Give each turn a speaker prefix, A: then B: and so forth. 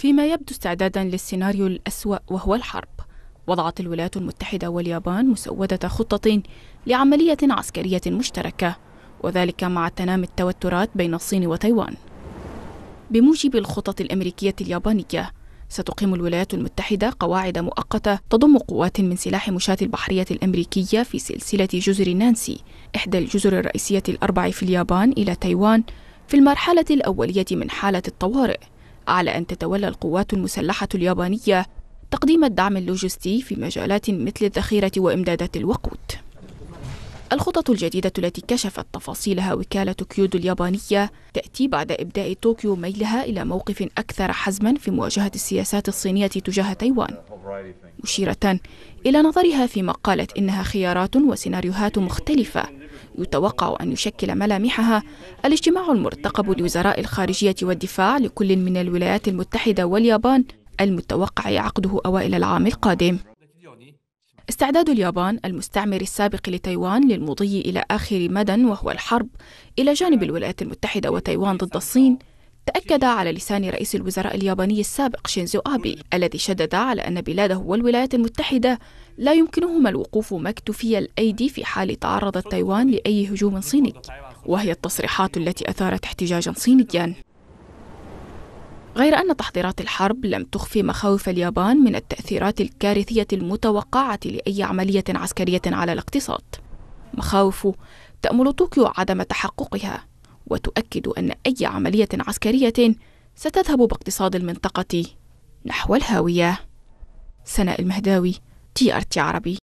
A: فيما يبدو استعدادا للسيناريو الأسوأ وهو الحرب وضعت الولايات المتحدة واليابان مسودة خطة لعملية عسكرية مشتركة وذلك مع تنامي التوترات بين الصين وتايوان بموجب الخطط الأمريكية اليابانية ستقيم الولايات المتحدة قواعد مؤقتة تضم قوات من سلاح مشاة البحرية الأمريكية في سلسلة جزر نانسي إحدى الجزر الرئيسية الأربع في اليابان إلى تايوان في المرحلة الأولية من حالة الطوارئ على أن تتولى القوات المسلحة اليابانية تقديم الدعم اللوجستي في مجالات مثل الذخيرة وإمدادات الوقود. الخطط الجديدة التي كشفت تفاصيلها وكالة كيودو اليابانية تأتي بعد إبداء طوكيو ميلها إلى موقف أكثر حزما في مواجهة السياسات الصينية تجاه تايوان مشيرة إلى نظرها فيما قالت إنها خيارات وسيناريوهات مختلفة يتوقع أن يشكل ملامحها الاجتماع المرتقب لوزراء الخارجية والدفاع لكل من الولايات المتحدة واليابان المتوقع عقده أوائل العام القادم استعداد اليابان المستعمر السابق لتايوان للمضي إلى آخر مدى وهو الحرب إلى جانب الولايات المتحدة وتايوان ضد الصين تأكد على لسان رئيس الوزراء الياباني السابق شينزو آبي الذي شدد على أن بلاده والولايات المتحدة لا يمكنهما الوقوف مكتوفي الأيدي في حال تعرضت تايوان لأي هجوم صيني وهي التصريحات التي أثارت احتجاجا صينيا غير أن تحضيرات الحرب لم تخفي مخاوف اليابان من التأثيرات الكارثية المتوقعة لأي عملية عسكرية على الاقتصاد مخاوف تأمل طوكيو عدم تحققها وتؤكد أن أي عملية عسكرية ستذهب باقتصاد المنطقة نحو الهاوية سناء المهداوي تي ار تي عربي